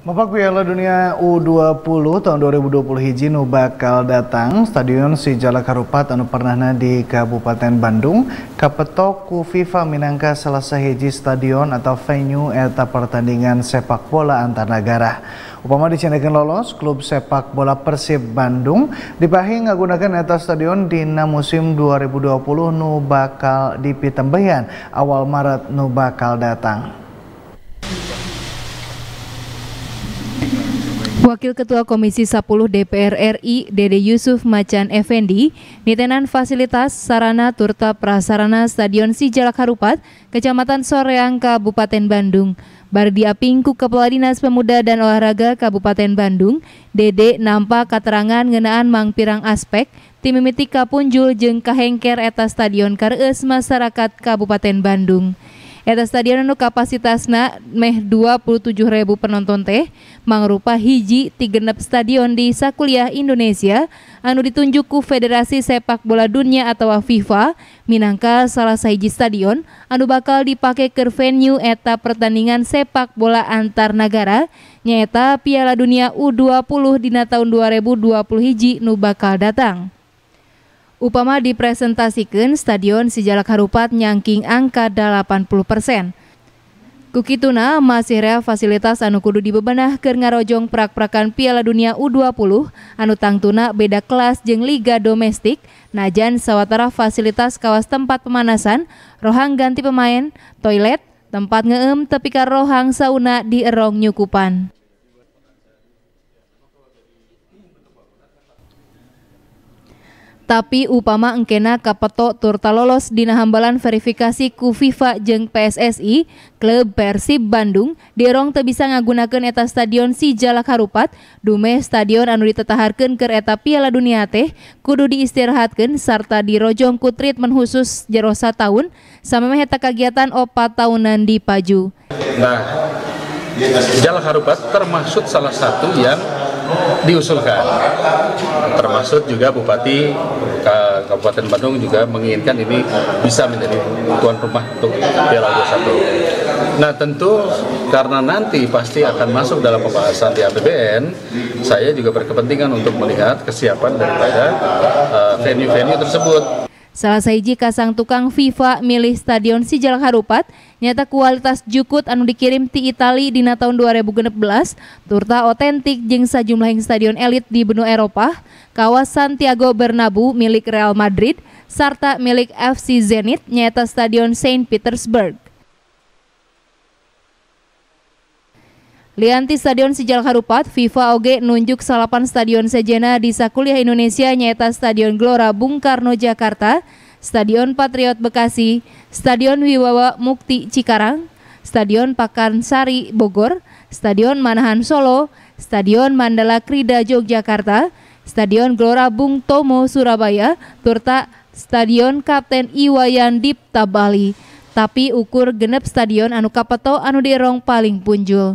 Bapak Piala Dunia U20 tahun 2020 hiji nu bakal datang Stadion Sijalak Harupat anu pernahna di Kabupaten Bandung kapetok ku FIFA minangka selasa hiji stadion atau venue eta pertandingan sepak bola antar negara. Upama dicandakan lolos klub sepak bola Persib Bandung dipahi menggunakan eta stadion dina musim 2020 nu bakal dipitembehan awal Maret nu bakal datang. Wakil Ketua Komisi 10 DPR RI, Dede Yusuf Macan Effendi, nitenan fasilitas sarana turta prasarana Stadion Sijalak Harupat, Kecamatan Soreang, Kabupaten Bandung. Bardia Pingku Kepala Dinas Pemuda dan Olahraga Kabupaten Bandung, Dede nampak keterangan ngenaan mangpirang aspek, tim mimiti kapunjul jeng kahengker eta Stadion Kareus Masyarakat Kabupaten Bandung. Eta stadion anu kapasitasna meh 27 ribu penonton teh mangrupa hiji genep stadion di sakuliah Indonesia anu ditunjuk ku Federasi Sepak Bola Dunia atau FIFA minangka salah sahiji stadion anu bakal dipake ke venue eta pertandingan sepak bola antar negara nyeta Piala Dunia U20 dina tahun 2020 hiji nu bakal datang. Upama dipresentasikan Stadion Sijalak Harupat nyangking angka 80 persen. Kukituna masih rea fasilitas anu kudu dibebenah ke ngarojong prak-prakan Piala Dunia U20 anu tangtuna beda kelas jeng liga domestik najan sawatara fasilitas kawas tempat pemanasan, rohang ganti pemain, toilet, tempat ngeem tepi rohang sauna di erong nyukupan. tapi upama engkena kapeto turta lolos dina hambalan verifikasi ku FIFA PSSI, klub Persib Bandung dirong teu bisa ngagunakeun eta stadion si Jalak Harupat, dume stadion anu ditetaharkeun kereta eta Piala Dunia teh kudu diistirahatkan serta dirojong ku treatment khusus jerosa tahun sama eta kegiatan opat tahunan di Paju. Nah, Jalak Harupat termasuk salah satu yang diusulkan. Termasuk juga Bupati Kabupaten Bandung juga menginginkan ini bisa menjadi tuan rumah untuk Piala 21. Nah tentu karena nanti pasti akan masuk dalam pembahasan di APBN, saya juga berkepentingan untuk melihat kesiapan daripada eh, venue-venue uh, venue -venue tersebut. Salah saiji kasang tukang FIFA milih Stadion Sijalak Harupat, nyata kualitas jukut anu dikirim ti Itali dina tahun 2016, turta otentik sajumlah yang stadion elit di benua Eropa, kawasan Santiago Bernabu milik Real Madrid, serta milik FC Zenit nyata Stadion Saint Petersburg. Lianti Stadion Sijal Harupat, FIFA OG nunjuk salapan Stadion Sejena di Sakuliah Indonesia nyaita Stadion Gelora Bung Karno Jakarta, Stadion Patriot Bekasi, Stadion Wibawa Mukti Cikarang, Stadion Pakansari Bogor, Stadion Manahan Solo, Stadion Mandala Krida Yogyakarta, Stadion Gelora Bung Tomo Surabaya, serta Stadion Kapten Iwayan Dipta Bali. Tapi ukur genep stadion anu kapeto anu dirong paling punjul.